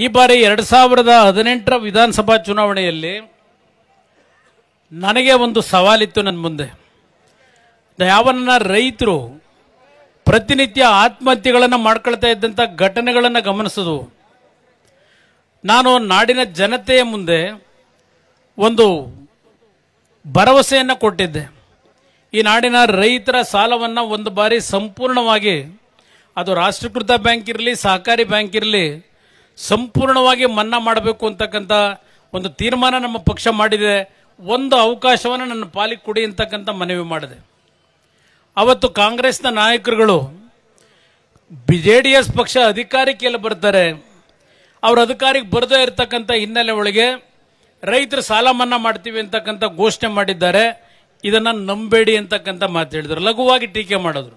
ಈ ಬಾರಿ ಎರಡು ಸಾವಿರದ ಹದಿನೆಂಟರ ವಿಧಾನಸಭಾ ಚುನಾವಣೆಯಲ್ಲಿ ನನಗೆ ಒಂದು ಸವಾಲಿತ್ತು ನನ್ನ ಮುಂದೆ ಯಾವನ್ನ ರೈತರು ಪ್ರತಿನಿತ್ಯ ಆತ್ಮಹತ್ಯೆಗಳನ್ನು ಮಾಡ್ಕೊಳ್ತಾ ಇದ್ದಂಥ ಘಟನೆಗಳನ್ನು ಗಮನಿಸೋದು ನಾನು ನಾಡಿನ ಜನತೆಯ ಮುಂದೆ ಒಂದು ಭರವಸೆಯನ್ನು ಕೊಟ್ಟಿದ್ದೆ ಈ ನಾಡಿನ ರೈತರ ಸಾಲವನ್ನು ಒಂದು ಬಾರಿ ಸಂಪೂರ್ಣವಾಗಿ ಅದು ರಾಷ್ಟ್ರೀಕೃತ ಬ್ಯಾಂಕ್ ಇರಲಿ ಸಹಕಾರಿ ಬ್ಯಾಂಕ್ ಇರಲಿ ಸಂಪೂರ್ಣವಾಗಿ ಮನ್ನಾ ಮಾಡಬೇಕು ಅಂತಕ್ಕಂಥ ಒಂದು ತೀರ್ಮಾನ ನಮ್ಮ ಪಕ್ಷ ಮಾಡಿದೆ ಒಂದು ಅವಕಾಶವನ್ನು ನನ್ನ ಪಾಲಿಗೆ ಕೊಡಿ ಅಂತಕ್ಕಂಥ ಮನವಿ ಮಾಡಿದೆ ಅವತ್ತು ಕಾಂಗ್ರೆಸ್ನ ನಾಯಕರುಗಳು ಬಿ ಜೆ ಡಿ ಎಸ್ ಪಕ್ಷ ಅಧಿಕಾರಕ್ಕೆ ಎಲ್ಲ ಬರ್ತಾರೆ ಅವ್ರ ಅಧಿಕಾರಿಗೆ ಬರದೇ ಇರತಕ್ಕಂಥ ಹಿನ್ನೆಲೆ ಒಳಗೆ ರೈತರು ಸಾಲ ಮನ್ನಾ ಮಾಡ್ತೀವಿ ಅಂತಕ್ಕಂಥ ಘೋಷಣೆ ಮಾಡಿದ್ದಾರೆ ಇದನ್ನು ನಂಬೇಡಿ ಅಂತಕ್ಕಂಥ ಮಾತು ಹೇಳಿದರು ಲಘುವಾಗಿ ಟೀಕೆ ಮಾಡಿದ್ರು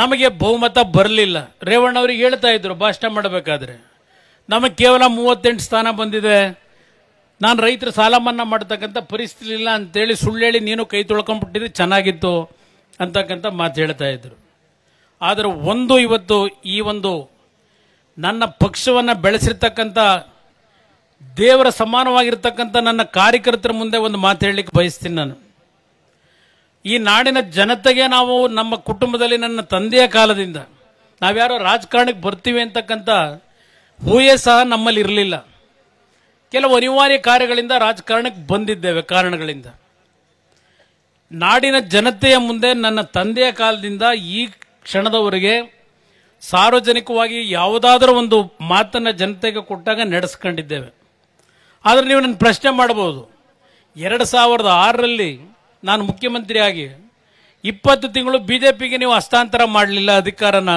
ನಮಗೆ ಬಹುಮತ ಬರಲಿಲ್ಲ ರೇವಣ್ಣ ಅವರಿಗೆ ಹೇಳ್ತಾ ಇದ್ರು ಭಾಷಣ ಮಾಡಬೇಕಾದ್ರೆ ನಮಗೆ ಕೇವಲ ಮೂವತ್ತೆಂಟು ಸ್ಥಾನ ಬಂದಿದೆ ನಾನು ರೈತರ ಸಾಲ ಮನ್ನಾ ಮಾಡ್ತಕ್ಕಂಥ ಪರಿಸ್ಥಿತಿ ಇಲ್ಲ ಅಂತೇಳಿ ಸುಳ್ಳು ಹೇಳಿ ನೀನು ಕೈ ತೊಳ್ಕೊಂಡ್ಬಿಟ್ಟಿದ್ರೆ ಚೆನ್ನಾಗಿತ್ತು ಅಂತಕ್ಕಂಥ ಮಾತು ಹೇಳ್ತಾ ಇದ್ರು ಆದರೆ ಒಂದು ಇವತ್ತು ಈ ಒಂದು ನನ್ನ ಪಕ್ಷವನ್ನು ಬೆಳೆಸಿರ್ತಕ್ಕಂಥ ದೇವರ ಸಮಾನವಾಗಿರ್ತಕ್ಕಂಥ ನನ್ನ ಕಾರ್ಯಕರ್ತರ ಮುಂದೆ ಒಂದು ಮಾತು ಹೇಳಲಿಕ್ಕೆ ಬಯಸ್ತೀನಿ ನಾನು ಈ ನಾಡಿನ ಜನತೆಗೆ ನಾವು ನಮ್ಮ ಕುಟುಂಬದಲ್ಲಿ ನನ್ನ ತಂದೆಯ ಕಾಲದಿಂದ ನಾವ್ಯಾರೋ ರಾಜಕಾರಣಕ್ಕೆ ಬರ್ತೀವಿ ಅಂತಕ್ಕಂಥ ಹೂಯೇ ಸಹ ನಮ್ಮಲ್ಲಿ ಇರಲಿಲ್ಲ ಕೆಲವು ಅನಿವಾರ್ಯ ಕಾರ್ಯಗಳಿಂದ ರಾಜಕಾರಣಕ್ಕೆ ಬಂದಿದ್ದೇವೆ ಕಾರಣಗಳಿಂದ ನಾಡಿನ ಜನತೆಯ ಮುಂದೆ ನನ್ನ ತಂದೆಯ ಕಾಲದಿಂದ ಈ ಕ್ಷಣದವರೆಗೆ ಸಾರ್ವಜನಿಕವಾಗಿ ಯಾವುದಾದ್ರೂ ಒಂದು ಮಾತನ್ನು ಜನತೆಗೆ ಕೊಟ್ಟಾಗ ನಡೆಸ್ಕೊಂಡಿದ್ದೇವೆ ಆದರೆ ನೀವು ನನ್ನ ಪ್ರಶ್ನೆ ಮಾಡಬಹುದು ಎರಡು ಸಾವಿರದ ಆರರಲ್ಲಿ ನಾನು ಮುಖ್ಯಮಂತ್ರಿಯಾಗಿ ಇಪ್ಪತ್ತು ತಿಂಗಳು ಬಿ ಜೆ ಪಿಗೆ ನೀವು ಹಸ್ತಾಂತರ ಮಾಡಲಿಲ್ಲ ಅಧಿಕಾರನ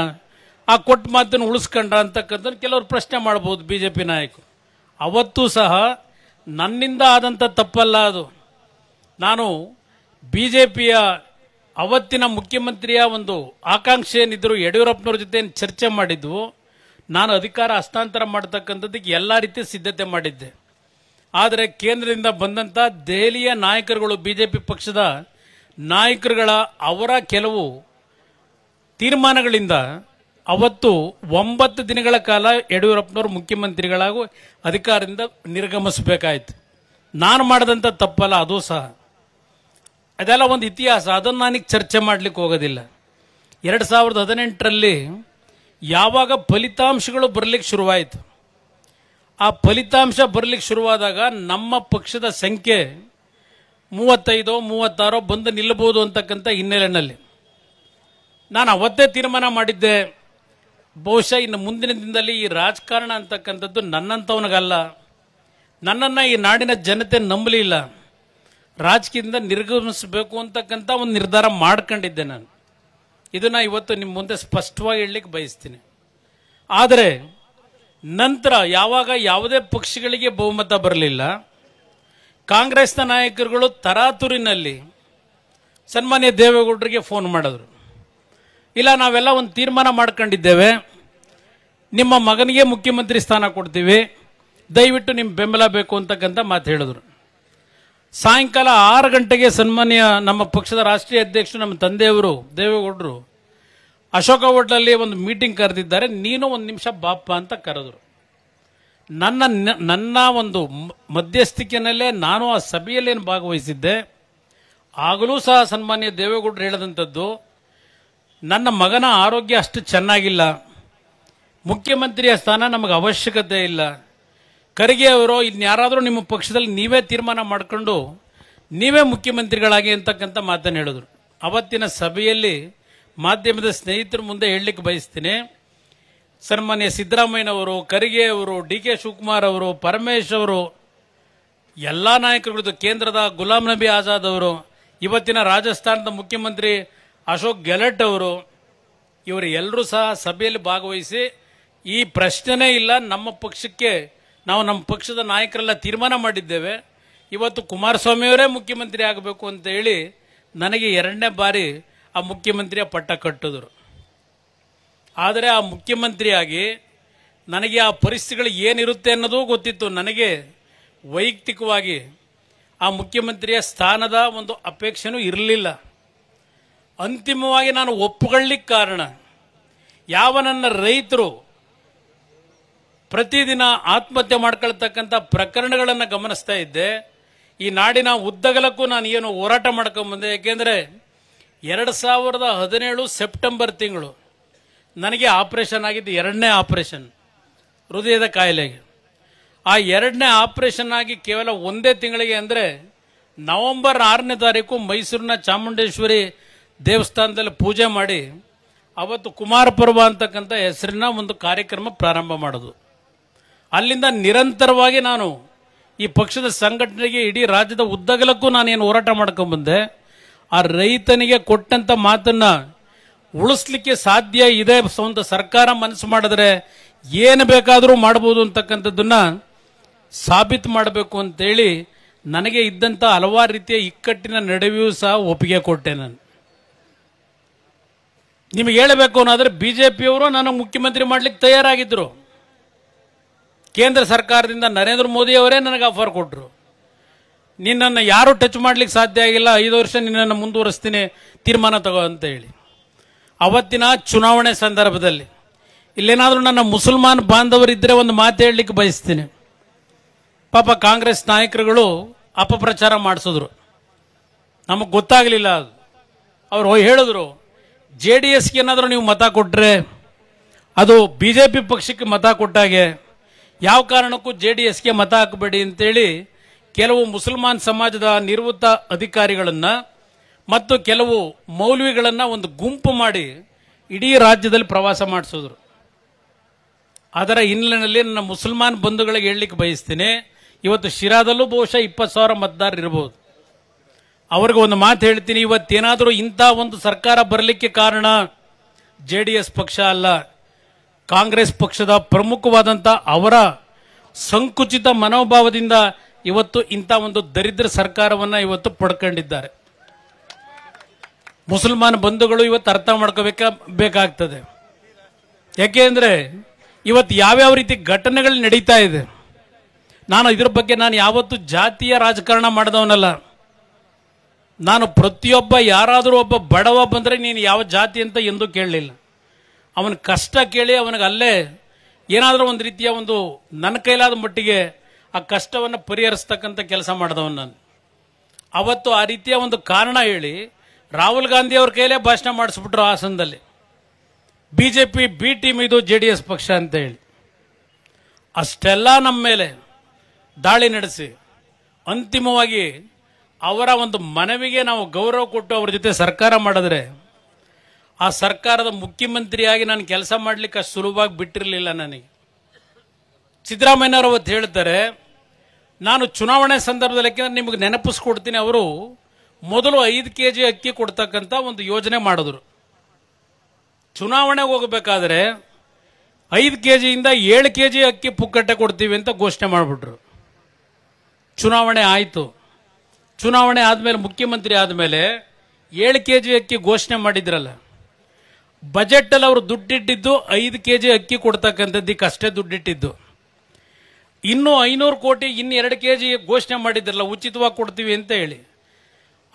ಆ ಕೊಟ್ಟ ಮಾತನ್ನು ಉಳಿಸ್ಕೊಂಡ್ರ ಅಂತಕ್ಕಂಥದ್ದು ಕೆಲವರು ಪ್ರಶ್ನೆ ಮಾಡ್ಬೋದು ಬಿ ಜೆ ಪಿ ನಾಯಕರು ಅವತ್ತೂ ಸಹ ನನ್ನಿಂದ ಆದಂಥ ತಪ್ಪಲ್ಲ ಅದು ನಾನು ಬಿ ಜೆ ಪಿಯ ಅವತ್ತಿನ ಮುಖ್ಯಮಂತ್ರಿಯ ಒಂದು ಆಕಾಂಕ್ಷೆ ಏನಿದ್ರು ಯಡಿಯೂರಪ್ಪನವ್ರ ಜೊತೆ ಚರ್ಚೆ ಮಾಡಿದ್ವು ನಾನು ಅಧಿಕಾರ ಹಸ್ತಾಂತರ ಮಾಡ್ತಕ್ಕಂಥದ್ದಕ್ಕೆ ಎಲ್ಲ ರೀತಿಯ ಸಿದ್ಧತೆ ಮಾಡಿದ್ದೆ ಆದರೆ ಕೇಂದ್ರದಿಂದ ಬಂದಂತ ದೆಹಲಿಯ ನಾಯಕರುಗಳು ಬಿಜೆಪಿ ಪಕ್ಷದ ನಾಯಕರುಗಳ ಅವರ ಕೆಲವು ತೀರ್ಮಾನಗಳಿಂದ ಅವತ್ತು ಒಂಬತ್ತು ದಿನಗಳ ಕಾಲ ಯಡಿಯೂರಪ್ಪನವರು ಮುಖ್ಯಮಂತ್ರಿಗಳಾಗೂ ಅಧಿಕಾರದಿಂದ ನಿರ್ಗಮಿಸಬೇಕಾಯಿತು ನಾನು ಮಾಡಿದಂಥ ತಪ್ಪಲ್ಲ ಅದು ಸಹ ಅದೆಲ್ಲ ಒಂದು ಇತಿಹಾಸ ಅದನ್ನು ನನಗೆ ಚರ್ಚೆ ಮಾಡಲಿಕ್ಕೆ ಹೋಗೋದಿಲ್ಲ ಎರಡು ಸಾವಿರದ ಹದಿನೆಂಟರಲ್ಲಿ ಯಾವಾಗ ಫಲಿತಾಂಶಗಳು ಬರಲಿಕ್ಕೆ ಶುರುವಾಯಿತು ಆ ಫಲಿತಾಂಶ ಬರಲಿಕ್ಕೆ ಶುರುವಾದಾಗ ನಮ್ಮ ಪಕ್ಷದ ಸಂಖ್ಯೆ ಮೂವತ್ತೈದೋ ಮೂವತ್ತಾರೋ ಬಂದು ನಿಲ್ಲಬಹುದು ಅಂತಕ್ಕಂಥ ಹಿನ್ನೆಲೆಯಲ್ಲಿ ನಾನು ಅವತ್ತೇ ತೀರ್ಮಾನ ಮಾಡಿದ್ದೆ ಬಹುಶಃ ಇನ್ನು ಮುಂದಿನ ದಿನದಲ್ಲಿ ಈ ರಾಜಕಾರಣ ಅಂತಕ್ಕಂಥದ್ದು ನನ್ನಂಥವನಿಗಲ್ಲ ನನ್ನನ್ನು ಈ ನಾಡಿನ ಜನತೆ ನಂಬಲಿಲ್ಲ ರಾಜಕೀಯದಿಂದ ನಿರ್ಗಮಿಸಬೇಕು ಅಂತಕ್ಕಂಥ ಒಂದು ನಿರ್ಧಾರ ಮಾಡ್ಕೊಂಡಿದ್ದೆ ನಾನು ಇದನ್ನು ಇವತ್ತು ನಿಮ್ಮ ಮುಂದೆ ಸ್ಪಷ್ಟವಾಗಿ ಹೇಳಲಿಕ್ಕೆ ಬಯಸ್ತೀನಿ ಆದರೆ ನಂತರ ಯಾವಾಗ ಯಾವುದೇ ಪಕ್ಷಗಳಿಗೆ ಬಹುಮತ ಬರಲಿಲ್ಲ ಕಾಂಗ್ರೆಸ್ನ ನಾಯಕರುಗಳು ತರಾತುರಿನಲ್ಲಿ ಸನ್ಮಾನ್ಯ ದೇವೇಗೌಡರಿಗೆ ಫೋನ್ ಮಾಡಿದ್ರು ಇಲ್ಲ ನಾವೆಲ್ಲ ಒಂದು ತೀರ್ಮಾನ ಮಾಡ್ಕೊಂಡಿದ್ದೇವೆ ನಿಮ್ಮ ಮಗನಿಗೆ ಮುಖ್ಯಮಂತ್ರಿ ಸ್ಥಾನ ಕೊಡ್ತೀವಿ ದಯವಿಟ್ಟು ನಿಮ್ಮ ಬೆಂಬಲ ಬೇಕು ಅಂತಕ್ಕಂಥ ಮಾತು ಹೇಳಿದ್ರು ಸಾಯಂಕಾಲ ಆರು ಗಂಟೆಗೆ ಸನ್ಮಾನ್ಯ ನಮ್ಮ ಪಕ್ಷದ ರಾಷ್ಟ್ರೀಯ ಅಧ್ಯಕ್ಷರು ನಮ್ಮ ತಂದೆಯವರು ದೇವೇಗೌಡರು ಅಶೋಕ ಹೋಟ್ಲಲ್ಲಿ ಒಂದು ಮೀಟಿಂಗ್ ಕರೆದಿದ್ದಾರೆ ನೀನು ಒಂದು ನಿಮಿಷ ಬಾಪ್ಪ ಅಂತ ಕರೆದರು ನನ್ನ ನನ್ನ ಒಂದು ಮಧ್ಯಸ್ಥಿಕೆಯಲ್ಲೇ ನಾನು ಆ ಸಭೆಯಲ್ಲಿ ಭಾಗವಹಿಸಿದ್ದೆ ಆಗಲೂ ಸಹ ಸನ್ಮಾನ್ಯ ದೇವೇಗೌಡರು ಹೇಳಿದಂಥದ್ದು ನನ್ನ ಮಗನ ಆರೋಗ್ಯ ಅಷ್ಟು ಚೆನ್ನಾಗಿಲ್ಲ ಮುಖ್ಯಮಂತ್ರಿಯ ಸ್ಥಾನ ನಮಗೆ ಅವಶ್ಯಕತೆ ಇಲ್ಲ ಖರ್ಗೆ ಅವರು ಇನ್ಯಾರಾದರೂ ನಿಮ್ಮ ಪಕ್ಷದಲ್ಲಿ ನೀವೇ ತೀರ್ಮಾನ ಮಾಡಿಕೊಂಡು ನೀವೇ ಮುಖ್ಯಮಂತ್ರಿಗಳಾಗಿ ಅಂತಕ್ಕಂಥ ಮಾತನ್ನು ಹೇಳಿದ್ರು ಅವತ್ತಿನ ಸಭೆಯಲ್ಲಿ ಮಾಧ್ಯಮದ ಸ್ನೇಹಿತರ ಮುಂದೆ ಹೇಳಲಿಕ್ಕೆ ಬಯಸ್ತೀನಿ ಸನ್ಮಾನ್ಯ ಸಿದ್ದರಾಮಯ್ಯನವರು ಖರ್ಗೆ ಅವರು ಡಿ ಕೆ ಶಿವಕುಮಾರ್ ಅವರು ಪರಮೇಶ್ ಅವರು ಎಲ್ಲ ನಾಯಕರುಗಳದ್ದು ಕೇಂದ್ರದ ಗುಲಾಮ್ ನಬಿ ಆಜಾದ್ ಅವರು ಇವತ್ತಿನ ರಾಜಸ್ಥಾನದ ಮುಖ್ಯಮಂತ್ರಿ ಅಶೋಕ್ ಗೆಲಟ್ ಅವರು ಇವರು ಎಲ್ಲರೂ ಸಹ ಸಭೆಯಲ್ಲಿ ಭಾಗವಹಿಸಿ ಈ ಪ್ರಶ್ನೆನೇ ಇಲ್ಲ ನಮ್ಮ ಪಕ್ಷಕ್ಕೆ ನಾವು ನಮ್ಮ ಪಕ್ಷದ ನಾಯಕರೆಲ್ಲ ತೀರ್ಮಾನ ಮಾಡಿದ್ದೇವೆ ಇವತ್ತು ಕುಮಾರಸ್ವಾಮಿಯವರೇ ಮುಖ್ಯಮಂತ್ರಿ ಆಗಬೇಕು ಅಂತ ಹೇಳಿ ನನಗೆ ಎರಡನೇ ಬಾರಿ ಆ ಮುಖ್ಯಮಂತ್ರಿಯ ಪಟ್ಟ ಕಟ್ಟಿದ್ರು ಆದರೆ ಆ ಮುಖ್ಯಮಂತ್ರಿಯಾಗಿ ನನಗೆ ಆ ಪರಿಸ್ಥಿತಿಗಳು ಏನಿರುತ್ತೆ ಅನ್ನೋದು ಗೊತ್ತಿತ್ತು ನನಗೆ ವೈಯಕ್ತಿಕವಾಗಿ ಆ ಮುಖ್ಯಮಂತ್ರಿಯ ಸ್ಥಾನದ ಒಂದು ಅಪೇಕ್ಷೆನೂ ಇರಲಿಲ್ಲ ಅಂತಿಮವಾಗಿ ನಾನು ಒಪ್ಪಿಕೊಳ್ಳಿಕ್ಕೆ ಕಾರಣ ಯಾವ ನನ್ನ ರೈತರು ಪ್ರತಿದಿನ ಆತ್ಮಹತ್ಯೆ ಮಾಡ್ಕೊಳ್ತಕ್ಕಂಥ ಪ್ರಕರಣಗಳನ್ನು ಗಮನಿಸ್ತಾ ಇದ್ದೆ ಈ ನಾಡಿನ ಉದ್ದಗಲಕ್ಕೂ ನಾನು ಏನು ಹೋರಾಟ ಮಾಡ್ಕೊಂಬಂದೆ ಏಕೆಂದರೆ ಎರಡು ಸಾವಿರದ ಹದಿನೇಳು ಸೆಪ್ಟೆಂಬರ್ ತಿಂಗಳು ನನಗೆ ಆಪ್ರೇಷನ್ ಆಗಿದ್ದು ಎರಡನೇ ಆಪ್ರೇಷನ್ ಹೃದಯದ ಕಾಯಿಲೆಗೆ ಆ ಎರಡನೇ ಆಪ್ರೇಷನ್ ಆಗಿ ಕೇವಲ ಒಂದೇ ತಿಂಗಳಿಗೆ ಅಂದರೆ ನವೆಂಬರ್ ಆರನೇ ತಾರೀಕು ಮೈಸೂರಿನ ಚಾಮುಂಡೇಶ್ವರಿ ದೇವಸ್ಥಾನದಲ್ಲಿ ಪೂಜೆ ಮಾಡಿ ಅವತ್ತು ಕುಮಾರ ಪರ್ವ ಅಂತಕ್ಕಂಥ ಹೆಸರಿನ ಒಂದು ಕಾರ್ಯಕ್ರಮ ಪ್ರಾರಂಭ ಮಾಡೋದು ಅಲ್ಲಿಂದ ನಿರಂತರವಾಗಿ ನಾನು ಈ ಪಕ್ಷದ ಸಂಘಟನೆಗೆ ಇಡೀ ರಾಜ್ಯದ ಉದ್ದಗಲಕ್ಕೂ ನಾನು ಏನು ಹೋರಾಟ ಮಾಡ್ಕೊಂಡ್ಬಂದೆ ಆ ರೈತನಿಗೆ ಕೊಟ್ಟಂತ ಮಾತನ್ನ ಉಳಿಸ್ಲಿಕ್ಕೆ ಸಾಧ್ಯ ಇದೆ ಸ್ವಂತ ಸರ್ಕಾರ ಮನಸ್ಸು ಮಾಡಿದ್ರೆ ಏನು ಬೇಕಾದರೂ ಮಾಡ್ಬೋದು ಅಂತಕ್ಕಂಥದ್ದನ್ನ ಸಾಬೀತು ಮಾಡಬೇಕು ಅಂತೇಳಿ ನನಗೆ ಇದ್ದಂಥ ಹಲವಾರು ರೀತಿಯ ಇಕ್ಕಟ್ಟಿನ ನಡುವೆಯೂ ಸಹ ಒಪ್ಪಿಗೆ ಕೊಟ್ಟೆ ನಾನು ನಿಮಗೆ ಹೇಳಬೇಕು ಅನ್ನೋದ್ರೆ ಪಿಯವರು ನನಗೆ ಮುಖ್ಯಮಂತ್ರಿ ಮಾಡ್ಲಿಕ್ಕೆ ತಯಾರಾಗಿದ್ದರು ಕೇಂದ್ರ ಸರ್ಕಾರದಿಂದ ನರೇಂದ್ರ ಮೋದಿ ಅವರೇ ನನಗೆ ಆಫರ್ ಕೊಟ್ಟರು ನಿನ್ನನ್ನು ಯಾರೂ ಟಚ್ ಮಾಡ್ಲಿಕ್ಕೆ ಸಾಧ್ಯ ಆಗಿಲ್ಲ ಐದು ವರ್ಷ ನಿನ್ನನ್ನು ಮುಂದುವರಿಸ್ತೀನಿ ತೀರ್ಮಾನ ತಗೋ ಅಂತ ಹೇಳಿ ಅವತ್ತಿನ ಚುನಾವಣೆ ಸಂದರ್ಭದಲ್ಲಿ ಇಲ್ಲೇನಾದರೂ ನನ್ನ ಮುಸಲ್ಮಾನ್ ಬಾಂಧವರಿದ್ದರೆ ಒಂದು ಮಾತು ಹೇಳಲಿಕ್ಕೆ ಬಯಸ್ತೀನಿ ಪಾಪ ಕಾಂಗ್ರೆಸ್ ನಾಯಕರುಗಳು ಅಪಪ್ರಚಾರ ಮಾಡಿಸಿದ್ರು ನಮಗೆ ಗೊತ್ತಾಗಲಿಲ್ಲ ಅದು ಅವರು ಹೇಳಿದ್ರು ಜೆ ಡಿ ಎಸ್ಗೆ ಏನಾದರೂ ನೀವು ಮತ ಕೊಟ್ಟರೆ ಅದು ಬಿ ಜೆ ಪಿ ಪಕ್ಷಕ್ಕೆ ಮತ ಕೊಟ್ಟಾಗೆ ಯಾವ ಕಾರಣಕ್ಕೂ ಜೆ ಡಿ ಎಸ್ಗೆ ಮತ ಹಾಕಬೇಡಿ ಅಂತೇಳಿ ಕೆಲವು ಮುಸಲ್ಮಾನ್ ಸಮಾಜದ ನಿವೃತ್ತ ಅಧಿಕಾರಿಗಳನ್ನ ಮತ್ತು ಕೆಲವು ಮೌಲ್ವಿಗಳನ್ನ ಒಂದು ಗುಂಪು ಮಾಡಿ ಇಡೀ ರಾಜ್ಯದಲ್ಲಿ ಪ್ರವಾಸ ಮಾಡಿಸಿದ್ರು ಅದರ ಹಿನ್ನೆಲೆಯಲ್ಲಿ ನನ್ನ ಮುಸಲ್ಮಾನ್ ಬಂಧುಗಳಿಗೆ ಹೇಳಲಿಕ್ಕೆ ಬಯಸ್ತೇನೆ ಇವತ್ತು ಶಿರಾದಲ್ಲೂ ಬಹುಶಃ ಇಪ್ಪತ್ತು ಸಾವಿರ ಮತದಾರರು ಇರಬಹುದು ಅವ್ರಿಗೆ ಒಂದು ಮಾತು ಹೇಳ್ತೀನಿ ಇವತ್ತೇನಾದರೂ ಇಂಥ ಒಂದು ಸರ್ಕಾರ ಬರಲಿಕ್ಕೆ ಕಾರಣ ಜೆ ಡಿ ಎಸ್ ಪಕ್ಷ ಅಲ್ಲ ಕಾಂಗ್ರೆಸ್ ಪಕ್ಷದ ಪ್ರಮುಖವಾದಂಥ ಅವರ ಸಂಕುಚಿತ ಮನೋಭಾವದಿಂದ ಇವತ್ತು ಇಂಥ ಒಂದು ದರಿದ್ರ ಸರ್ಕಾರವನ್ನ ಇವತ್ತು ಪಡ್ಕೊಂಡಿದ್ದಾರೆ ಮುಸಲ್ಮಾನ್ ಬಂಧುಗಳು ಇವತ್ತು ಅರ್ಥ ಮಾಡ್ಕೋಬೇಕ ಬೇಕಾಗ್ತದೆ ಅಂದ್ರೆ ಇವತ್ತು ಯಾವ್ಯಾವ ರೀತಿ ಘಟನೆಗಳು ನಡೀತಾ ಇದೆ ನಾನು ಇದ್ರ ಬಗ್ಗೆ ನಾನು ಯಾವತ್ತು ಜಾತಿಯ ರಾಜಕಾರಣ ಮಾಡಿದವನಲ್ಲ ನಾನು ಪ್ರತಿಯೊಬ್ಬ ಯಾರಾದರೂ ಒಬ್ಬ ಬಡವ ಬಂದರೆ ನೀನು ಯಾವ ಜಾತಿ ಅಂತ ಎಂದೂ ಕೇಳಲಿಲ್ಲ ಅವನ ಕಷ್ಟ ಕೇಳಿ ಅವನಿಗೆ ಅಲ್ಲೇ ಏನಾದರೂ ಒಂದು ರೀತಿಯ ಒಂದು ನನ್ನ ಕೈಲಾದ ಮಟ್ಟಿಗೆ ಆ ಕಷ್ಟವನ್ನು ಪರಿಹರಿಸ್ತಕ್ಕಂಥ ಕೆಲಸ ಮಾಡಿದವನು ನಾನು ಅವತ್ತು ಆ ರೀತಿಯ ಒಂದು ಕಾರಣ ಹೇಳಿ ರಾಹುಲ್ ಗಾಂಧಿ ಅವ್ರ ಕೈಲೇ ಭಾಷಣ ಮಾಡಿಸ್ಬಿಟ್ರು ಹಾಸನದಲ್ಲಿ B J P B team ಇದು ಜೆ ಡಿ ಎಸ್ ಪಕ್ಷ ಅಂತ ಹೇಳಿ ಅಷ್ಟೆಲ್ಲ ನಮ್ಮ ಮೇಲೆ ದಾಳಿ ನಡೆಸಿ ಅಂತಿಮವಾಗಿ ಅವರ ಒಂದು ಮನವಿಗೆ ನಾವು ಗೌರವ ಕೊಟ್ಟು ಅವ್ರ ಜೊತೆ ಸರ್ಕಾರ ಮಾಡಿದ್ರೆ ಆ ಸರ್ಕಾರದ ಮುಖ್ಯಮಂತ್ರಿಯಾಗಿ ನಾನು ಕೆಲಸ ಮಾಡಲಿಕ್ಕೆ ಸುಲಭವಾಗಿ ಬಿಟ್ಟಿರಲಿಲ್ಲ ನನಗೆ ಸಿದ್ದರಾಮಯ್ಯನವರು ಹೇಳಿದ್ದಾರೆ ನಾನು ಚುನಾವಣೆ ಸಂದರ್ಭದಲ್ಲಿ ನಿಮಗೆ ನೆನಪಿಸ್ಕೊಡ್ತೀನಿ ಅವರು ಮೊದಲು ಐದು ಕೆ ಜಿ ಅಕ್ಕಿ ಕೊಡ್ತಕ್ಕಂಥ ಒಂದು ಯೋಜನೆ ಮಾಡಿದ್ರು ಚುನಾವಣೆಗೆ ಹೋಗಬೇಕಾದ್ರೆ ಐದು ಕೆ ಜಿಯಿಂದ ಏಳು ಕೆ ಜಿ ಅಕ್ಕಿ ಪುಕ್ಕಟ್ಟೆ ಕೊಡ್ತೀವಿ ಅಂತ ಘೋಷಣೆ ಮಾಡಿಬಿಟ್ರು ಚುನಾವಣೆ ಆಯಿತು ಚುನಾವಣೆ ಆದಮೇಲೆ ಮುಖ್ಯಮಂತ್ರಿ ಆದಮೇಲೆ ಏಳು ಕೆ ಜಿ ಅಕ್ಕಿ ಘೋಷಣೆ ಮಾಡಿದ್ರಲ್ಲ ಬಜೆಟಲ್ಲಿ ಅವರು ದುಡ್ಡಿಟ್ಟಿದ್ದು ಐದು ಕೆ ಜಿ ಅಕ್ಕಿ ಕೊಡ್ತಕ್ಕಂಥದ್ದಕ್ಕೆ ಅಷ್ಟೇ ದುಡ್ಡಿಟ್ಟಿದ್ದು ಇನ್ನೂ ಐನೂರು ಕೋಟಿ ಇನ್ನು ಎರಡು ಕೆ ಜಿ ಘೋಷಣೆ ಮಾಡಿದ್ರಲ್ಲ ಉಚಿತವಾಗಿ ಕೊಡ್ತೀವಿ ಅಂತ ಹೇಳಿ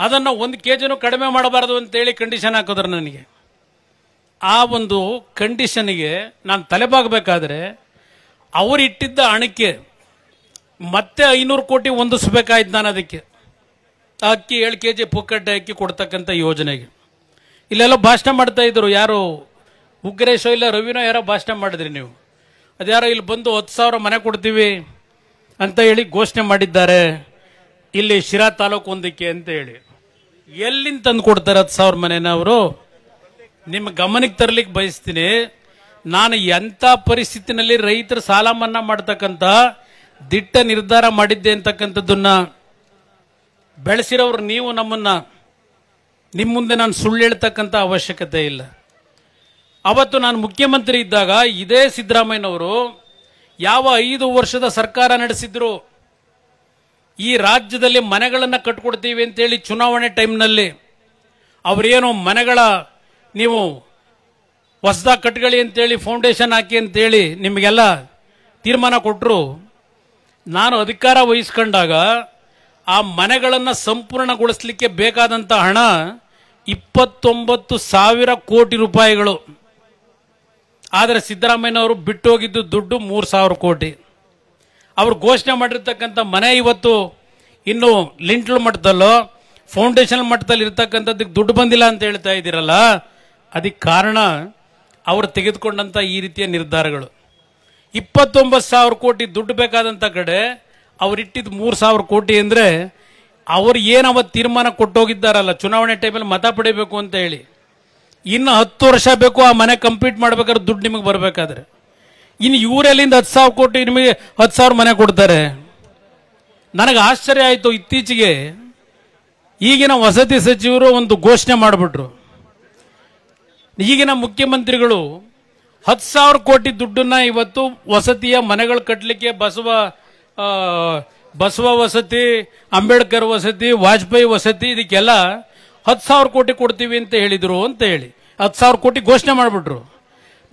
ಅದನ್ನು ಒಂದು ಕೆ ಜಿನೂ ಕಡಿಮೆ ಮಾಡಬಾರ್ದು ಅಂತೇಳಿ ಕಂಡೀಷನ್ ಹಾಕಿದ್ರು ನನಗೆ ಆ ಒಂದು ಕಂಡೀಷನ್ಗೆ ನಾನು ತಲೆಬಾಗಬೇಕಾದ್ರೆ ಇಟ್ಟಿದ್ದ ಹಣಕ್ಕೆ ಮತ್ತೆ ಐನೂರು ಕೋಟಿ ಹೊಂದಿಸ್ಬೇಕಾಯ್ತು ನಾನು ಅದಕ್ಕೆ ಅಕ್ಕಿ ಏಳು ಕೆ ಜಿ ಪುಕ್ಕಟ್ಟೆ ಅಕ್ಕಿ ಕೊಡ್ತಕ್ಕಂಥ ಯೋಜನೆಗೆ ಇಲ್ಲೆಲ್ಲ ಭಾಷಣ ಮಾಡ್ತಾ ಇದ್ರು ಯಾರು ಉಗ್ರೇಶೋ ಇಲ್ಲ ರವಿನೋ ಯಾರೋ ಭಾಷಣ ಮಾಡಿದ್ರಿ ನೀವು ಅದ್ಯಾರೋ ಇಲ್ಲಿ ಬಂದು ಹತ್ತು ಸಾವಿರ ಮನೆ ಕೊಡ್ತೀವಿ ಅಂತ ಹೇಳಿ ಘೋಷಣೆ ಮಾಡಿದ್ದಾರೆ ಇಲ್ಲಿ ಶಿರಾ ತಾಲೂಕು ಒಂದಕ್ಕೆ ಅಂತ ಹೇಳಿ ಎಲ್ಲಿಂದ ತಂದು ಕೊಡ್ತಾರೆ ಹತ್ತು ಸಾವಿರ ಮನೆನ ಅವರು ನಿಮ್ಮ ಗಮನಕ್ಕೆ ತರಲಿಕ್ಕೆ ಬಯಸ್ತೀನಿ ನಾನು ಎಂಥ ಪರಿಸ್ಥಿತಿನಲ್ಲಿ ರೈತರ ಸಾಲ ಮನ್ನಾ ಮಾಡ್ತಕ್ಕಂಥ ದಿಟ್ಟ ನಿರ್ಧಾರ ಮಾಡಿದ್ದೆ ಅಂತಕ್ಕಂಥದ್ದನ್ನ ಬೆಳೆಸಿರೋರು ನೀವು ನಮ್ಮನ್ನ ನಿಮ್ಮ ಮುಂದೆ ನಾನು ಸುಳ್ಳು ಹೇಳ್ತಕ್ಕಂಥ ಅವಶ್ಯಕತೆ ಇಲ್ಲ ಅವತ್ತು ನಾನು ಮುಖ್ಯಮಂತ್ರಿ ಇದ್ದಾಗ ಇದೇ ಸಿದ್ದರಾಮಯ್ಯನವರು ಯಾವ ಐದು ವರ್ಷದ ಸರ್ಕಾರ ನಡೆಸಿದ್ರು ಈ ರಾಜ್ಯದಲ್ಲಿ ಮನೆಗಳನ್ನು ಕಟ್ಕೊಡ್ತೀವಿ ಅಂತೇಳಿ ಚುನಾವಣೆ ಟೈಮ್ನಲ್ಲಿ ಅವರೇನು ಮನೆಗಳ ನೀವು ಹೊಸದಾಗಿ ಕಟ್ಕೊಳ್ಳಿ ಅಂತೇಳಿ ಫೌಂಡೇಶನ್ ಹಾಕಿ ಅಂತೇಳಿ ನಿಮಗೆಲ್ಲ ತೀರ್ಮಾನ ಕೊಟ್ಟರು ನಾನು ಅಧಿಕಾರ ವಹಿಸ್ಕೊಂಡಾಗ ಆ ಮನೆಗಳನ್ನು ಸಂಪೂರ್ಣಗೊಳಿಸಲಿಕ್ಕೆ ಬೇಕಾದಂಥ ಹಣ ಇಪ್ಪತ್ತೊಂಬತ್ತು ಸಾವಿರ ಕೋಟಿ ರೂಪಾಯಿಗಳು ಆದರೆ ಸಿದ್ದರಾಮಯ್ಯನವರು ಬಿಟ್ಟು ಹೋಗಿದ್ದು ದುಡ್ಡು ಮೂರು ಸಾವಿರ ಕೋಟಿ ಅವರು ಘೋಷಣೆ ಮಾಡಿರ್ತಕ್ಕಂಥ ಮನೆ ಇವತ್ತು ಇನ್ನು ಲಿಂಟ್ಲ್ ಮಟ್ಟದಲ್ಲೋ ಫೌಂಡೇಶನ್ ಮಟ್ಟದಲ್ಲಿ ಇರ್ತಕ್ಕಂಥದ್ದಕ್ಕೆ ದುಡ್ಡು ಬಂದಿಲ್ಲ ಅಂತ ಹೇಳ್ತಾ ಇದ್ದೀರಲ್ಲ ಅದಕ್ಕೆ ಕಾರಣ ಅವರು ತೆಗೆದುಕೊಂಡಂಥ ಈ ರೀತಿಯ ನಿರ್ಧಾರಗಳು ಇಪ್ಪತ್ತೊಂಬತ್ತು ಸಾವಿರ ಕೋಟಿ ದುಡ್ಡು ಬೇಕಾದಂಥ ಕಡೆ ಅವರಿಟ್ಟಿದ್ದು ಮೂರು ಸಾವಿರ ಕೋಟಿ ಅಂದರೆ ಅವರು ಏನು ಅವತ್ತು ತೀರ್ಮಾನ ಕೊಟ್ಟೋಗಿದ್ದಾರಲ್ಲ ಚುನಾವಣೆ ಟೈಮಲ್ಲಿ ಮತ ಪಡಿಬೇಕು ಅಂತ ಹೇಳಿ ಇನ್ನು ಹತ್ತು ವರ್ಷ ಬೇಕು ಆ ಮನೆ ಕಂಪ್ಲೀಟ್ ಮಾಡ್ಬೇಕಾದ್ರೆ ದುಡ್ಡು ನಿಮಗೆ ಬರಬೇಕಾದ್ರೆ ಇನ್ನು ಇವರೆಲ್ಲಿಂದ ಹತ್ತು ಸಾವಿರ ಕೋಟಿ ನಿಮಗೆ ಹತ್ತು ಸಾವಿರ ಮನೆ ಕೊಡ್ತಾರೆ ನನಗೆ ಆಶ್ಚರ್ಯ ಆಯಿತು ಇತ್ತೀಚೆಗೆ ಈಗಿನ ವಸತಿ ಸಚಿವರು ಒಂದು ಘೋಷಣೆ ಮಾಡಿಬಿಟ್ರು ಈಗಿನ ಮುಖ್ಯಮಂತ್ರಿಗಳು ಹತ್ತು ಸಾವಿರ ಕೋಟಿ ದುಡ್ಡನ್ನ ಇವತ್ತು ವಸತಿಯ ಮನೆಗಳು ಕಟ್ಟಲಿಕ್ಕೆ ಬಸವ ಬಸವ ವಸತಿ ಅಂಬೇಡ್ಕರ್ ವಸತಿ ವಾಜಪೇಯಿ ವಸತಿ ಇದಕ್ಕೆಲ್ಲ ಹತ್ತು ಸಾವಿರ ಕೋಟಿ ಕೊಡ್ತೀವಿ ಅಂತ ಹೇಳಿದ್ರು ಅಂತ ಹೇಳಿ ಹತ್ತು ಸಾವಿರ ಕೋಟಿ ಘೋಷಣೆ ಮಾಡಿಬಿಟ್ರು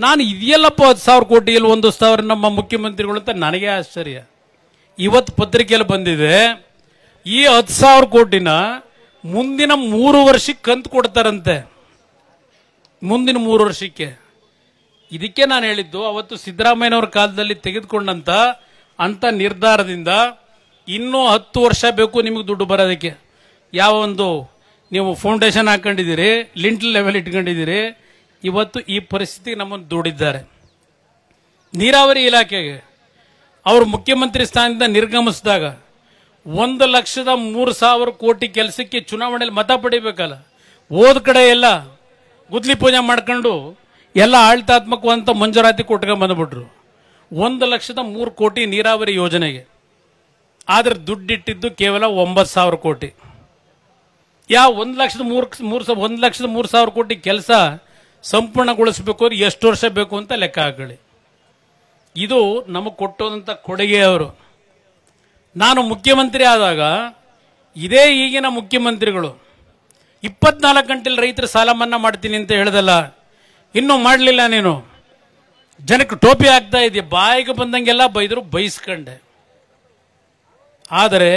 ನಾನು ಇದೆಯಲ್ಲಪ್ಪ ಹತ್ತು ಸಾವಿರ ಕೋಟಿ ಇಲ್ಲಿ ಒಂದು ಸಾವಿರ ನಮ್ಮ ಮುಖ್ಯಮಂತ್ರಿಗಳು ಅಂತ ನನಗೆ ಆಶ್ಚರ್ಯ ಇವತ್ತು ಪತ್ರಿಕೆಯಲ್ಲಿ ಬಂದಿದೆ ಈ ಹತ್ತು ಸಾವಿರ ಕೋಟಿನ ಮುಂದಿನ ಮೂರು ವರ್ಷಕ್ಕೆ ಕಂತು ಕೊಡ್ತಾರಂತೆ ಮುಂದಿನ ಮೂರು ವರ್ಷಕ್ಕೆ ಇದಕ್ಕೆ ನಾನು ಹೇಳಿದ್ದು ಅವತ್ತು ಸಿದ್ದರಾಮಯ್ಯನವರ ಕಾಲದಲ್ಲಿ ತೆಗೆದುಕೊಂಡಂತ ಅಂತ ನಿರ್ಧಾರದಿಂದ ಇನ್ನೂ ಹತ್ತು ವರ್ಷ ಬೇಕು ನಿಮಗೆ ದುಡ್ಡು ಬರೋದಕ್ಕೆ ಯಾವ ಒಂದು ನೀವು ಫೌಂಡೇಶನ್ ಹಾಕೊಂಡಿದ್ದೀರಿ ಲಿಂಟ್ ಲೆವೆಲ್ ಇಟ್ಕೊಂಡಿದ್ದೀರಿ ಇವತ್ತು ಈ ಪರಿಸ್ಥಿತಿಗೆ ನಮ್ಮನ್ನು ದೂಡಿದ್ದಾರೆ ನೀರಾವರಿ ಇಲಾಖೆಗೆ ಅವರು ಮುಖ್ಯಮಂತ್ರಿ ಸ್ಥಾನದಿಂದ ನಿರ್ಗಮಿಸಿದಾಗ ಒಂದು ಲಕ್ಷದ ಮೂರು ಸಾವಿರ ಕೋಟಿ ಕೆಲಸಕ್ಕೆ ಚುನಾವಣೆಯಲ್ಲಿ ಮತ ಪಡಿಬೇಕಲ್ಲ ಹೋದ ಕಡೆ ಎಲ್ಲ ಗುದ್ಲಿ ಪೂಜೆ ಮಾಡ್ಕೊಂಡು ಎಲ್ಲ ಆಡಳಿತಾತ್ಮಕವಂತ ಮಂಜೂರಾತಿ ಬಂದ್ಬಿಟ್ರು ಒಂದು ಲಕ್ಷದ ಮೂರು ಕೋಟಿ ನೀರಾವರಿ ಯೋಜನೆಗೆ ಆದ್ರೆ ದುಡ್ಡಿಟ್ಟಿದ್ದು ಕೇವಲ ಒಂಬತ್ತು ಸಾವಿರ ಕೋಟಿ ಯಾವ ಒಂದು ಲಕ್ಷದ ಮೂರು ಮೂರು ಸಾವಿರ ಒಂದು ಲಕ್ಷದ ಮೂರು ಸಾವಿರ ಕೋಟಿ ಕೆಲಸ ಸಂಪೂರ್ಣಗೊಳಿಸಬೇಕು ಅಂದ್ರೆ ಎಷ್ಟು ವರ್ಷ ಬೇಕು ಅಂತ ಲೆಕ್ಕ ಹಾಕೊಳ್ಳಿ ಇದು ನಮಗೆ ಕೊಟ್ಟೋದಂಥ ಕೊಡುಗೆ ಅವರು ನಾನು ಮುಖ್ಯಮಂತ್ರಿ ಆದಾಗ ಇದೇ ಈಗಿನ ಮುಖ್ಯಮಂತ್ರಿಗಳು ಇಪ್ಪತ್ನಾಲ್ಕು ಗಂಟೆಲಿ ರೈತರ ಸಾಲ ಮನ್ನಾ ಮಾಡ್ತೀನಿ ಅಂತ ಹೇಳ್ದಲ್ಲ ಇನ್ನೂ ಮಾಡಲಿಲ್ಲ ನೀನು ಜನಕ್ಕೆ ಟೋಪಿ ಆಗ್ತಾ ಇದೆಯಾ ಬಾಯಿಗೆ ಬಂದಂಗೆಲ್ಲ ಬೈದರು ಬೈಸ್ಕಂಡೆ ಆದರೆ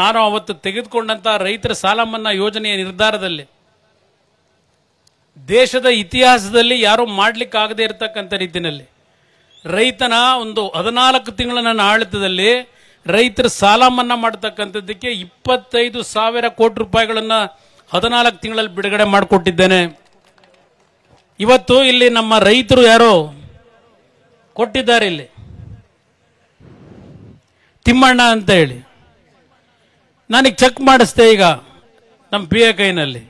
ನಾನು ಅವತ್ತು ತೆಗೆದುಕೊಂಡಂಥ ರೈತರ ಸಾಲ ಮನ್ನಾ ಯೋಜನೆಯ ನಿರ್ಧಾರದಲ್ಲಿ ದೇಶದ ಇತಿಹಾಸದಲ್ಲಿ ಯಾರೂ ಆಗದೆ ಇರತಕ್ಕಂಥ ರೀತಿಯಲ್ಲಿ ರೈತನ ಒಂದು ಹದಿನಾಲ್ಕು ತಿಂಗಳ ನನ್ನ ಆಡಳಿತದಲ್ಲಿ ರೈತರ ಸಾಲ ಮನ್ನಾ ಮಾಡತಕ್ಕಂಥದ್ದಕ್ಕೆ ಇಪ್ಪತ್ತೈದು ಸಾವಿರ ಕೋಟಿ ರೂಪಾಯಿಗಳನ್ನು ಹದಿನಾಲ್ಕು ತಿಂಗಳಲ್ಲಿ ಬಿಡುಗಡೆ ಮಾಡಿಕೊಟ್ಟಿದ್ದೇನೆ ಇವತ್ತು ಇಲ್ಲಿ ನಮ್ಮ ರೈತರು ಯಾರು ಕೊಟ್ಟಿದ್ದಾರೆ ಇಲ್ಲಿ ತಿಮ್ಮಣ್ಣ ಅಂತ ಹೇಳಿ ನನಗೆ ಚೆಕ್ ಮಾಡಿಸ್ದೆ ಈಗ ನಮ್ಮ ಪಿ ಎ ಕೈನಲ್ಲಿ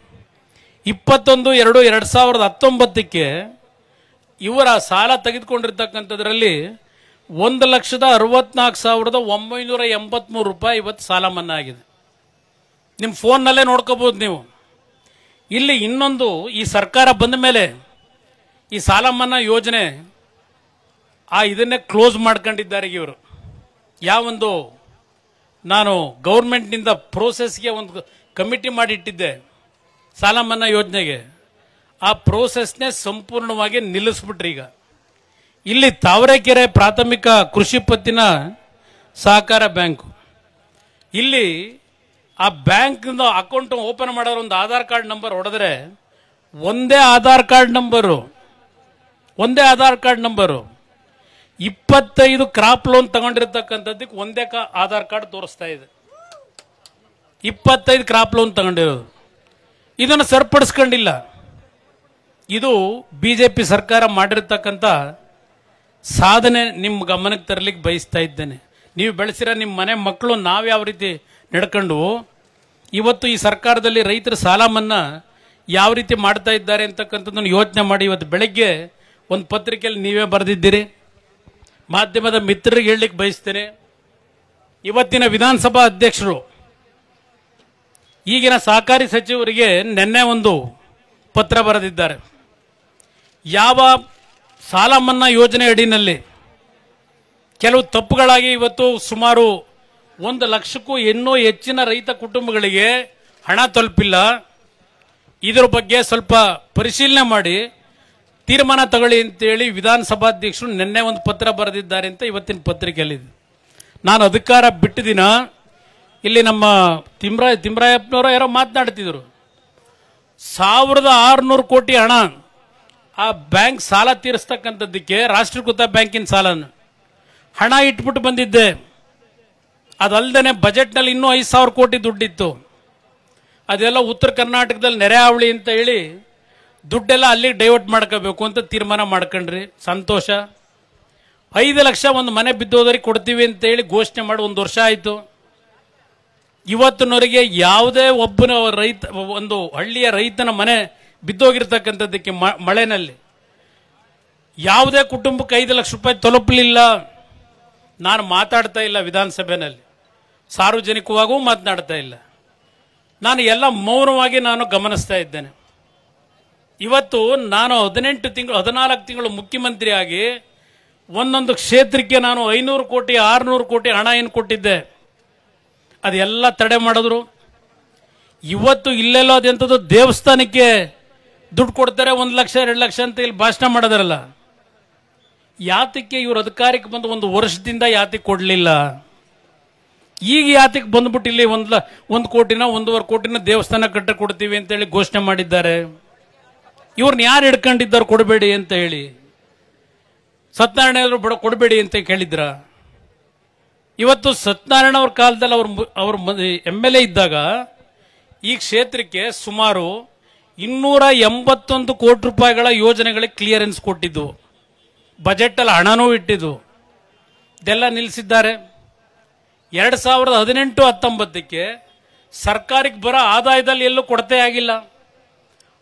ಇಪ್ಪತ್ತೊಂದು ಎರಡು ಎರಡು ಸಾವಿರದ ಹತ್ತೊಂಬತ್ತಕ್ಕೆ ಇವರ ಸಾಲ ತೆಗೆದುಕೊಂಡಿರ್ತಕ್ಕಂಥದ್ರಲ್ಲಿ ಒಂದು ಲಕ್ಷದ ಅರವತ್ನಾಲ್ಕು ಸಾವಿರದ ಒಂಬೈನೂರ ಎಂಬತ್ಮೂರು ರೂಪಾಯಿ ಇವತ್ತು ಸಾಲ ಮನ್ನಾ ಆಗಿದೆ ನಿಮ್ಮ ಫೋನ್ನಲ್ಲೇ ನೋಡ್ಕೋಬೋದು ನೀವು ಇಲ್ಲಿ ಇನ್ನೊಂದು ಈ ಸರ್ಕಾರ ಬಂದ ಮೇಲೆ ಈ ಸಾಲ ಮನ್ನಾ ಯೋಜನೆ ಆ ಇದನ್ನೇ ಕ್ಲೋಸ್ ಮಾಡ್ಕೊಂಡಿದ್ದಾರೆ ಇವರು ಯಾವೊಂದು ನಾನು ಗೌರ್ಮೆಂಟ್ನಿಂದ ಪ್ರೋಸೆಸ್ಗೆ ಒಂದು ಕಮಿಟಿ ಮಾಡಿಟ್ಟಿದ್ದೆ ಸಾಲ ಮನ್ನಾ ಯೋಜನೆಗೆ ಆ ಪ್ರೋಸೆಸ್ನೇ ಸಂಪೂರ್ಣವಾಗಿ ನಿಲ್ಲಿಸ್ಬಿಟ್ರಿ ಈಗ ಇಲ್ಲಿ ತಾವರೆಕೆರೆ ಪ್ರಾಥಮಿಕ ಕೃಷಿ ಪತ್ತಿನ ಸಹಕಾರ ಬ್ಯಾಂಕು ಇಲ್ಲಿ ಆ ಬ್ಯಾಂಕ್ನಿಂದ ಅಕೌಂಟ್ ಓಪನ್ ಮಾಡೋರು ಒಂದು ಆಧಾರ್ ಕಾರ್ಡ್ ನಂಬರ್ ಹೊಡೆದ್ರೆ ಒಂದೇ ಆಧಾರ್ ಕಾರ್ಡ್ ನಂಬರು ಒಂದೇ ಆಧಾರ್ ಕಾರ್ಡ್ ನಂಬರು ಇಪ್ಪತ್ತೈದು ಕ್ರಾಪ್ ಲೋನ್ ತಗೊಂಡಿರ್ತಕ್ಕಂಥದ್ದಕ್ಕೆ ಒಂದೇ ಆಧಾರ್ ಕಾರ್ಡ್ ತೋರಿಸ್ತಾ ಇದೆ ಇಪ್ಪತ್ತೈದು ಕ್ರಾಪ್ ಲೋನ್ ತಗೊಂಡಿರೋದು ಇದನ್ನು ಸರಿಪಡಿಸ್ಕೊಂಡಿಲ್ಲ ಇದು ಬಿ ಜೆ ಪಿ ಸರ್ಕಾರ ಮಾಡಿರ್ತಕ್ಕಂಥ ಸಾಧನೆ ನಿಮ್ಮ ಗಮನಕ್ಕೆ ತರಲಿಕ್ಕೆ ಬಯಸ್ತಾ ಇದ್ದೇನೆ ನೀವು ಬೆಳೆಸಿರೋ ನಿಮ್ಮ ಮನೆ ಮಕ್ಕಳು ನಾವು ಯಾವ ರೀತಿ ನಡ್ಕೊಂಡು ಇವತ್ತು ಈ ಸರ್ಕಾರದಲ್ಲಿ ರೈತರ ಸಾಲ ಮನ್ನಾ ಯಾವ ರೀತಿ ಮಾಡ್ತಾ ಇದ್ದಾರೆ ಅಂತಕ್ಕಂಥದ್ದನ್ನು ಯೋಚನೆ ಮಾಡಿ ಇವತ್ತು ಬೆಳಗ್ಗೆ ಒಂದು ಪತ್ರಿಕೆಯಲ್ಲಿ ನೀವೇ ಬರೆದಿದ್ದೀರಿ ಮಾಧ್ಯಮದ ಮಿತ್ರರಿಗೆ ಹೇಳಲಿಕ್ಕೆ ಬಯಸ್ತೇನೆ ಇವತ್ತಿನ ವಿಧಾನಸಭಾ ಅಧ್ಯಕ್ಷರು ಈಗಿನ ಸಹಕಾರಿ ಸಚಿವರಿಗೆ ನಿನ್ನೆ ಒಂದು ಪತ್ರ ಬರೆದಿದ್ದಾರೆ ಯಾವ ಸಾಲ ಮನ್ನಾ ಯೋಜನೆ ಅಡಿನಲ್ಲಿ ಕೆಲವು ತಪ್ಪುಗಳಾಗಿ ಇವತ್ತು ಸುಮಾರು ಒಂದು ಲಕ್ಷಕ್ಕೂ ಇನ್ನೂ ಹೆಚ್ಚಿನ ರೈತ ಕುಟುಂಬಗಳಿಗೆ ಹಣ ತಲುಪಿಲ್ಲ ಇದರ ಬಗ್ಗೆ ಸ್ವಲ್ಪ ಪರಿಶೀಲನೆ ಮಾಡಿ ತೀರ್ಮಾನ ತಗೊಳ್ಳಿ ಅಂತೇಳಿ ವಿಧಾನಸಭಾಧ್ಯಕ್ಷರು ನಿನ್ನೆ ಒಂದು ಪತ್ರ ಬರೆದಿದ್ದಾರೆ ಅಂತ ಇವತ್ತಿನ ಪತ್ರಿಕೆಯಲ್ಲಿ ನಾನು ಅಧಿಕಾರ ಬಿಟ್ಟ ದಿನ ಇಲ್ಲಿ ನಮ್ಮ ತಿಮ್ರಾಯ್ ತಿಮ್ರಾಯಪ್ಪನವರು ಯಾರೋ ಮಾತನಾಡ್ತಿದ್ರು ಸಾವಿರದ ಆರುನೂರು ಕೋಟಿ ಹಣ ಆ ಬ್ಯಾಂಕ್ ಸಾಲ ತೀರಿಸ್ತಕ್ಕಂಥದ್ದಕ್ಕೆ ರಾಷ್ಟ್ರೀಕೃತ ಬ್ಯಾಂಕಿನ ಸಾಲನ ಹಣ ಇಟ್ಬಿಟ್ಟು ಬಂದಿದ್ದೆ ಅದಲ್ಲದೆ ಬಜೆಟ್ನಲ್ಲಿ ಇನ್ನೂ ಐದು ಸಾವಿರ ಕೋಟಿ ದುಡ್ಡಿತ್ತು ಅದೆಲ್ಲ ಉತ್ತರ ಕರ್ನಾಟಕದಲ್ಲಿ ನೆರೆ ಅವಳಿ ಅಂತ ಹೇಳಿ ದುಡ್ಡೆಲ್ಲ ಅಲ್ಲಿ ಡೈವರ್ಟ್ ಮಾಡ್ಕೋಬೇಕು ಅಂತ ತೀರ್ಮಾನ ಮಾಡ್ಕೊಂಡ್ರಿ ಸಂತೋಷ ಐದು ಲಕ್ಷ ಒಂದು ಮನೆ ಬಿದ್ದೋದ್ರಿಗೆ ಕೊಡ್ತೀವಿ ಅಂತೇಳಿ ಘೋಷಣೆ ಮಾಡಿ ಒಂದು ವರ್ಷ ಆಯಿತು ಇವತ್ತಿನವರೆಗೆ ಯಾವುದೇ ಒಬ್ಬನ ರೈತ ಒಂದು ಹಳ್ಳಿಯ ರೈತನ ಮನೆ ಬಿದ್ದೋಗಿರ್ತಕ್ಕಂಥದ್ದಕ್ಕೆ ಮಳೆನಲ್ಲಿ ಯಾವುದೇ ಕುಟುಂಬಕ್ಕೆ ಐದು ಲಕ್ಷ ರೂಪಾಯಿ ತಲುಪಲಿಲ್ಲ ನಾನು ಮಾತಾಡ್ತಾ ಇಲ್ಲ ವಿಧಾನಸಭೆಯಲ್ಲಿ ಸಾರ್ವಜನಿಕವಾಗೂ ಮಾತನಾಡ್ತಾ ಇಲ್ಲ ನಾನು ಎಲ್ಲ ಮೌನವಾಗಿ ನಾನು ಗಮನಿಸ್ತಾ ಇದ್ದೇನೆ ಇವತ್ತು ನಾನು ಹದಿನೆಂಟು ತಿಂಗಳು ಹದಿನಾಲ್ಕು ತಿಂಗಳು ಮುಖ್ಯಮಂತ್ರಿಯಾಗಿ ಒಂದೊಂದು ಕ್ಷೇತ್ರಕ್ಕೆ ನಾನು ಐನೂರು ಕೋಟಿ ಆರುನೂರು ಕೋಟಿ ಹಣ ಏನು ಕೊಟ್ಟಿದ್ದೆ ಅದೆಲ್ಲ ತಡೆ ಮಾಡಿದ್ರು ಇವತ್ತು ಇಲ್ಲೆಲ್ಲೋ ಅದೆಂಥದ್ದು ದೇವಸ್ಥಾನಕ್ಕೆ ದುಡ್ಡು ಕೊಡ್ತಾರೆ ಒಂದು ಲಕ್ಷ ಎರಡು ಲಕ್ಷ ಅಂತ ಇಲ್ಲಿ ಭಾಷಣ ಮಾಡಿದಾರಲ್ಲ ಯಾತಕ್ಕೆ ಇವರು ಅಧಿಕಾರಕ್ಕೆ ಬಂದು ಒಂದು ವರ್ಷದಿಂದ ಯಾತಿ ಕೊಡಲಿಲ್ಲ ಈಗ ಯಾತಕ್ಕೆ ಬಂದ್ಬಿಟ್ಟು ಇಲ್ಲಿ ಒಂದು ಒಂದು ಕೋಟಿನ ಒಂದೂವರೆ ಕೋಟಿನ ದೇವಸ್ಥಾನ ಕಟ್ಟ ಕೊಡ್ತೀವಿ ಅಂತೇಳಿ ಘೋಷಣೆ ಮಾಡಿದ್ದಾರೆ ಇವ್ರನ್ನ ಯಾರು ಹಿಡ್ಕೊಂಡಿದ್ದಾರೆ ಕೊಡಬೇಡಿ ಅಂತ ಹೇಳಿ ಸತ್ಯನಾರಾಯಣ ಅವರು ಬಡ ಕೊಡಬೇಡಿ ಅಂತ ಕೇಳಿದ್ರ ಇವತ್ತು ಸತ್ಯನಾರಾಯಣ ಅವ್ರ ಕಾಲದಲ್ಲಿ ಅವ್ರ ಅವ್ರ ಎಮ್ ಎಲ್ ಎ ಇದ್ದಾಗ ಈ ಕ್ಷೇತ್ರಕ್ಕೆ ಸುಮಾರು ಇನ್ನೂರ ಎಂಬತ್ತೊಂದು ಕೋಟಿ ರೂಪಾಯಿಗಳ ಯೋಜನೆಗಳಿಗೆ ಕ್ಲಿಯರೆನ್ಸ್ ಕೊಟ್ಟಿದ್ದು ಅಲ್ಲಿ ಹಣನೂ ಇಟ್ಟಿದ್ದು ಇದೆಲ್ಲ ನಿಲ್ಲಿಸಿದ್ದಾರೆ ಎರಡು ಸಾವಿರದ ಹದಿನೆಂಟು ಹತ್ತೊಂಬತ್ತಕ್ಕೆ ಸರ್ಕಾರಕ್ಕೆ ಬರೋ ಆದಾಯದಲ್ಲಿ ಎಲ್ಲೂ ಕೊಡತೆ ಆಗಿಲ್ಲ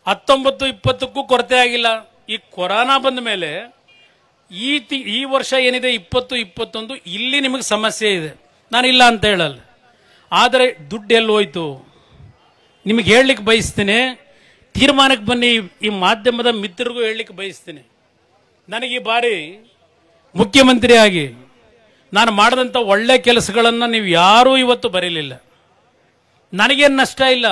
ಹತ್ತೊಂಬತ್ತು ಇಪ್ಪತ್ತಕ್ಕೂ ಕೊರತೆ ಆಗಿಲ್ಲ ಈ ಕೊರೋನಾ ಬಂದ ಮೇಲೆ ಈ ತಿ ಈ ವರ್ಷ ಏನಿದೆ ಇಪ್ಪತ್ತು ಇಪ್ಪತ್ತೊಂದು ಇಲ್ಲಿ ನಿಮಗೆ ಸಮಸ್ಯೆ ಇದೆ ನಾನು ಇಲ್ಲ ಅಂತ ಹೇಳಲ್ಲ ಆದರೆ ದುಡ್ಡು ಎಲ್ಲಿ ಹೋಯ್ತು ನಿಮಗೆ ಹೇಳಲಿಕ್ಕೆ ಬಯಸ್ತೀನಿ ತೀರ್ಮಾನಕ್ಕೆ ಬನ್ನಿ ಈ ಮಾಧ್ಯಮದ ಮಿತ್ರರಿಗೂ ಹೇಳಲಿಕ್ಕೆ ಬಯಸ್ತೀನಿ ನನಗೆ ಈ ಬಾರಿ ಮುಖ್ಯಮಂತ್ರಿಯಾಗಿ ನಾನು ಮಾಡಿದಂಥ ಒಳ್ಳೆ ಕೆಲಸಗಳನ್ನು ನೀವು ಯಾರೂ ಇವತ್ತು ಬರೀಲಿಲ್ಲ ನನಗೇನು ನಷ್ಟ ಇಲ್ಲ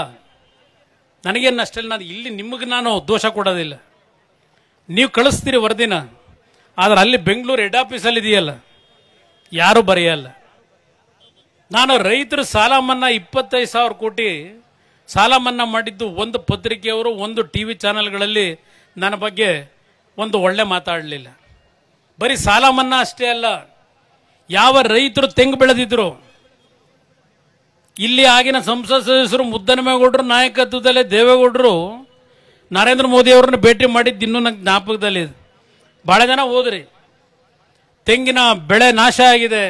ನನಗೇನು ಅಷ್ಟೇ ನಾನು ಇಲ್ಲಿ ನಿಮಗೆ ನಾನು ದೋಷ ಕೊಡೋದಿಲ್ಲ ನೀವು ಕಳಿಸ್ತೀರಿ ವರದಿನ ಆದರೆ ಅಲ್ಲಿ ಬೆಂಗಳೂರು ಹೆಡ್ ಆಫೀಸಲ್ಲಿ ಇದೆಯಲ್ಲ ಯಾರೂ ಬರೆಯಲ್ಲ ನಾನು ರೈತರು ಸಾಲ ಮನ್ನಾ ಇಪ್ಪತ್ತೈದು ಸಾವಿರ ಕೋಟಿ ಸಾಲ ಮನ್ನಾ ಮಾಡಿದ್ದು ಒಂದು ಪತ್ರಿಕೆಯವರು ಒಂದು ಟಿ ವಿ ಚಾನೆಲ್ಗಳಲ್ಲಿ ನನ್ನ ಬಗ್ಗೆ ಒಂದು ಒಳ್ಳೆ ಮಾತಾಡಲಿಲ್ಲ ಬರೀ ಸಾಲ ಮನ್ನಾ ಅಷ್ಟೇ ಅಲ್ಲ ಯಾವ ರೈತರು ತೆಂಗು ಬೆಳೆದಿದ್ರು ಇಲ್ಲಿ ಆಗಿನ ಸಂಸತ್ ಸದಸ್ಯರು ಮುದ್ದನಮೇಗೌಡರು ನಾಯಕತ್ವದಲ್ಲೇ ದೇವೇಗೌಡರು ನರೇಂದ್ರ ಮೋದಿ ಅವರನ್ನು ಭೇಟಿ ಮಾಡಿದ್ದು ಇನ್ನೂ ನಂಗೆ ಜ್ಞಾಪಕದಲ್ಲಿ ಭಾಳ ಜನ ಹೋದ್ರಿ ತೆಂಗಿನ ಬೆಳೆ ನಾಶ ಆಗಿದೆ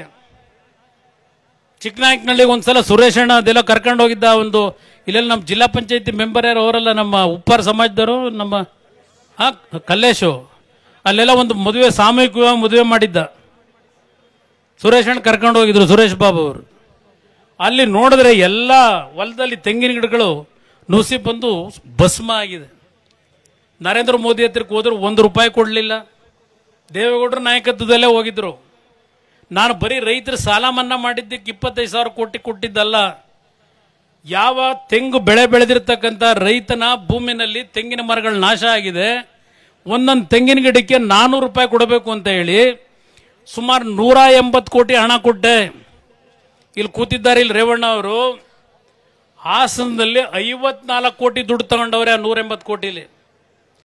ಚಿಕ್ಕನಾಯಕನಹಳ್ಳಿ ಒಂದ್ಸಲ ಸುರೇಶಣ್ಣ ಅದೆಲ್ಲ ಕರ್ಕೊಂಡು ಹೋಗಿದ್ದ ಒಂದು ಇಲ್ಲೆಲ್ಲ ನಮ್ಮ ಜಿಲ್ಲಾ ಪಂಚಾಯತಿ ಮೆಂಬರ್ ಯಾರು ಅವರೆಲ್ಲ ನಮ್ಮ ಉಪ್ಪಾರ ಸಮಾಜದವರು ನಮ್ಮ ಹಾಂ ಕಲ್ಲೇಶು ಅಲ್ಲೆಲ್ಲ ಒಂದು ಮದುವೆ ಸಾಮೂಹಿಕವಾಗಿ ಮದುವೆ ಮಾಡಿದ್ದ ಸುರೇಶಣ್ಣ ಕರ್ಕೊಂಡು ಹೋಗಿದ್ರು ಸುರೇಶ್ ಬಾಬು ಅವರು ಅಲ್ಲಿ ನೋಡಿದ್ರೆ ಎಲ್ಲ ಹೊಲದಲ್ಲಿ ತೆಂಗಿನ ಗಿಡಗಳು ನುಸಿ ಬಂದು ಭಸ್ಮ ಆಗಿದೆ ನರೇಂದ್ರ ಮೋದಿ ಹತ್ತಿರಕ್ಕೆ ಹೋದ್ರು ಒಂದು ರೂಪಾಯಿ ಕೊಡಲಿಲ್ಲ ದೇವೇಗೌಡರು ನಾಯಕತ್ವದಲ್ಲೇ ಹೋಗಿದ್ರು ನಾನು ಬರೀ ರೈತರ ಸಾಲ ಮನ್ನಾ ಮಾಡಿದ್ದಕ್ಕೆ ಇಪ್ಪತ್ತೈದು ಸಾವಿರ ಕೋಟಿ ಕೊಟ್ಟಿದ್ದಲ್ಲ ಯಾವ ತೆಂಗು ಬೆಳೆ ಬೆಳೆದಿರ್ತಕ್ಕಂಥ ರೈತನ ಭೂಮಿನಲ್ಲಿ ತೆಂಗಿನ ಮರಗಳು ನಾಶ ಆಗಿದೆ ಒಂದೊಂದು ತೆಂಗಿನ ಗಿಡಕ್ಕೆ ನಾನೂರು ರೂಪಾಯಿ ಕೊಡಬೇಕು ಅಂತ ಹೇಳಿ ಸುಮಾರು ನೂರ ಎಂಬತ್ತು ಕೋಟಿ ಹಣ ಕೊಟ್ಟೆ ಇಲ್ಲಿ ಕೂತಿದ್ದಾರೆ ಇಲ್ಲಿ ರೇವಣ್ಣ ಅವರು ಹಾಸನದಲ್ಲಿ ಐವತ್ನಾಲ್ಕು ಕೋಟಿ ದುಡ್ಡು ತಗೊಂಡವ್ರೆ ಆ ನೂರ ಕೋಟಿಲಿ